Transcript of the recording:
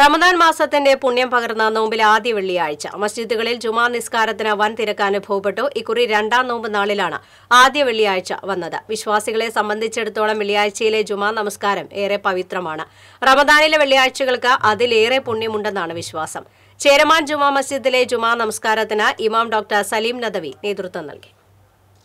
റമദാൻ മാസത്തിന്റെ പുണ്യം പകർന്ന നോമ്പിൽ ആദ്യ വെള്ളിയാഴ്ച മസ്ജിദുകളിൽ ജുമാ നിസ്കാരത്തിന് വൻ തിരക്ക് അനുഭവപ്പെട്ടു ഇക്കുറി രണ്ടാം നോമ്പ് നാളിലാണ് ആദ്യ വെള്ളിയാഴ്ച വന്നത് വിശ്വാസികളെ സംബന്ധിച്ചിടത്തോളം വെള്ളിയാഴ്ചയിലെ ജുമാ നമസ്കാരം ഏറെ പവിത്രമാണ് റമദാനിലെ വെള്ളിയാഴ്ചകൾക്ക് അതിലേറെ പുണ്യമുണ്ടെന്നാണ് വിശ്വാസം ചേരമാൻ ജുമാ മസ്ജിദിലെ ജുമാ നമസ്കാരത്തിന് ഇമാം ഡോക്ടർ സലീം നദവി നേതൃത്വം നൽകി